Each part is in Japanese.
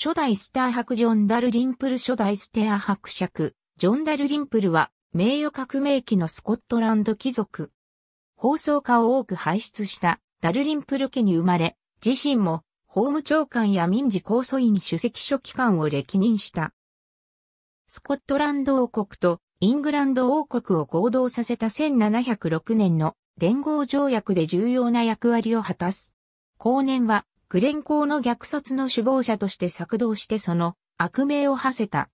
初代スター伯ジョン・ダルリンプル初代ステア伯爵、ジョン・ダルリンプルは、名誉革命期のスコットランド貴族。放送家を多く輩出したダルリンプル家に生まれ、自身も法務長官や民事控訴院主席書記官を歴任した。スコットランド王国とイングランド王国を合同させた1706年の連合条約で重要な役割を果たす。後年はクレンーの虐殺の首謀者として作動してその悪名を馳せた。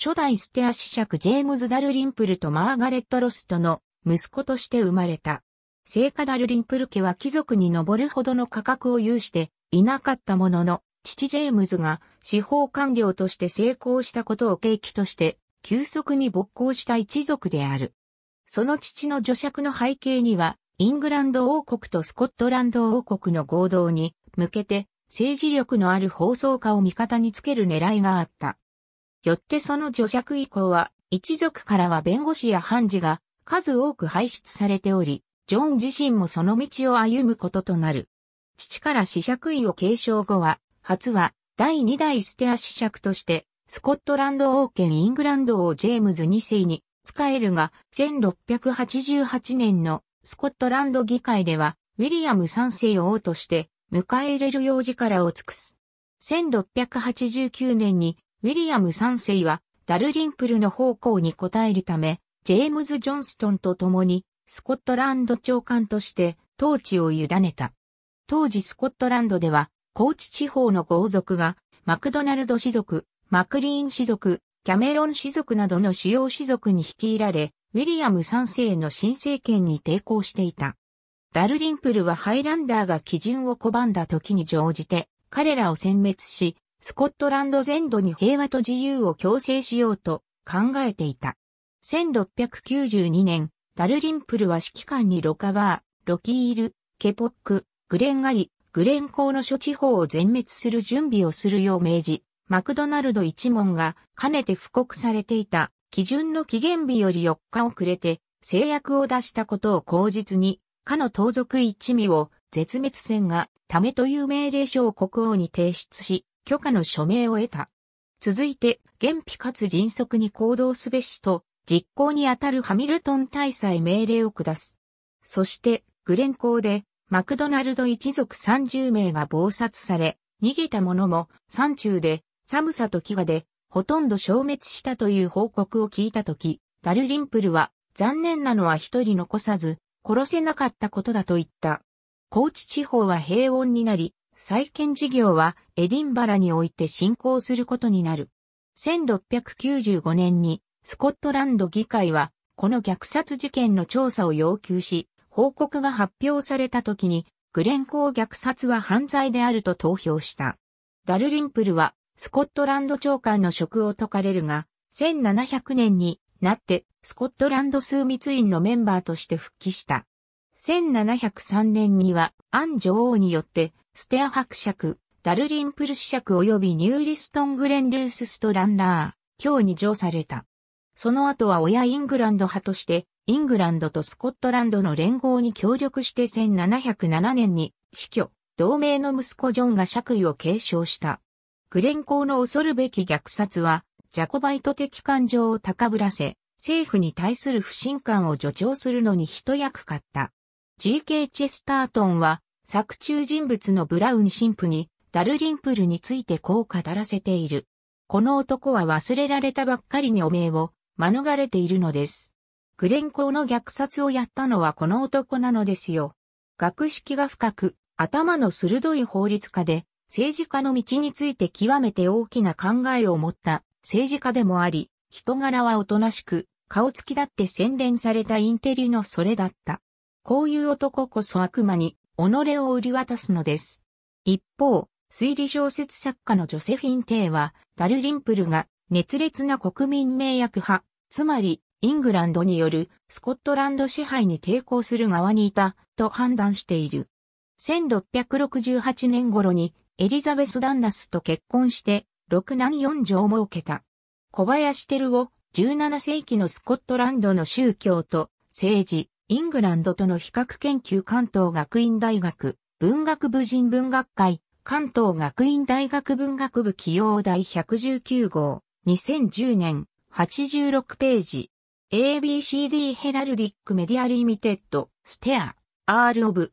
初代ステア子爵ジェームズ・ダルリンプルとマーガレット・ロストの息子として生まれた。聖火ダルリンプル家は貴族に上るほどの価格を有していなかったものの、父ジェームズが司法官僚として成功したことを契機として急速に勃興した一族である。その父の助爵の背景には、イングランド王国とスコットランド王国の合同に向けて政治力のある放送家を味方につける狙いがあった。よってその除釈以降は、一族からは弁護士や判事が数多く輩出されており、ジョン自身もその道を歩むこととなる。父から死釈位を継承後は、初は第二代ステア死釈として、スコットランド王権イングランド王ジェームズ2世に使えるが、1688年のスコットランド議会では、ウィリアム3世王として迎え入れる用力を尽くす。1689年にウィリアム3世はダルリンプルの方向に応えるため、ジェームズ・ジョンストンと共にスコットランド長官として統治を委ねた。当時スコットランドでは、高知地方の豪族が、マクドナルド氏族、マクリーン氏族、キャメロン氏族などの主要氏族に率いられ、ウィリアム3世の新政権に抵抗していた。ダルリンプルはハイランダーが基準を拒んだ時に乗じて、彼らを殲滅し、スコットランド全土に平和と自由を強制しようと考えていた。1692年、ダルリンプルは指揮官にロカバー、ロキール、ケポック、グレンガリ、グレンコーの諸地方を全滅する準備をするよう命じ、マクドナルド一門がかねて布告されていた基準の期限日より4日遅れて制約を出したことを口実にかの盗賊一味を絶滅戦がためという命令書を国王に提出し、許可の署名を得た。続いて、厳否かつ迅速に行動すべしと、実行にあたるハミルトン大祭命令を下す。そして、グレン公で、マクドナルド一族30名が暴殺され、逃げた者も山中で寒さと飢餓でほとんど消滅したという報告を聞いたとき、ダルリンプルは残念なのは一人残さず殺せなかったことだと言った。高知地方は平穏になり、再建事業はエディンバラにおいて進行することになる。1695年にスコットランド議会はこの虐殺事件の調査を要求し、報告が発表された時にグレンコー虐殺は犯罪であると投票した。ダルリンプルはスコットランド長官の職を解かれるが、1700年になってスコットランド枢密院のメンバーとして復帰した。1703年には、アン女王によって、ステア伯爵、ダルリンプル子爵及びニューリストングレンルースストランラー、今日に上された。その後は親イングランド派として、イングランドとスコットランドの連合に協力して1707年に死去、同盟の息子ジョンが爵位を継承した。グレンーの恐るべき虐殺は、ジャコバイト的感情を高ぶらせ、政府に対する不信感を助長するのに一役買った。G.K. チェスタートンは、作中人物のブラウン神父に、ダルリンプルについてこう語らせている。この男は忘れられたばっかりに汚名を免れているのです。グレンーの虐殺をやったのはこの男なのですよ。学識が深く、頭の鋭い法律家で、政治家の道について極めて大きな考えを持った政治家でもあり、人柄はおとなしく、顔つきだって洗練されたインテリのそれだった。こういう男こそ悪魔に、己を売り渡すのです。一方、推理小説作家のジョセフィン・テイは、ダルリンプルが熱烈な国民名役派、つまり、イングランドによるスコットランド支配に抵抗する側にいたと判断している。1668年頃にエリザベス・ダンナスと結婚して六男四女を設けた。小林テルを17世紀のスコットランドの宗教と政治、イングランドとの比較研究関東学院大学、文学部人文学会、関東学院大学文学部起用第119号、2010年、86ページ。ABCD ヘラルディックメディアリミテッド、ステア、アールオブ、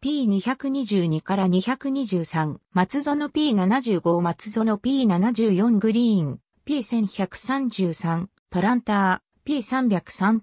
P222 から223、松園 P75、松園 P74 グリーン、P1133、トランター、P303、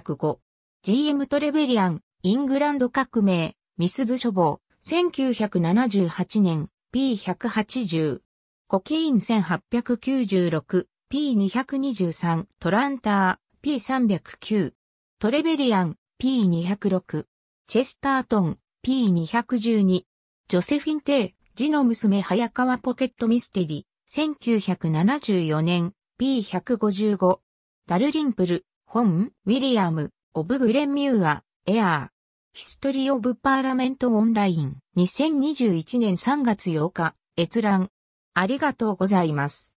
P305、GM トレベリアン、イングランド革命、ミスズ処方、1978年、P180、コケイン1896、P223、トランター、P309、トレベリアン、P206、チェスタートン、P212。ジョセフィン・テイ、字の娘早川ポケットミステリー。1974年 P155。ダルリンプル、本、ウィリアム、オブ・グレン・ミューア、エアー。ヒストリー・オブ・パーラメント・オンライン。2021年3月8日、閲覧。ありがとうございます。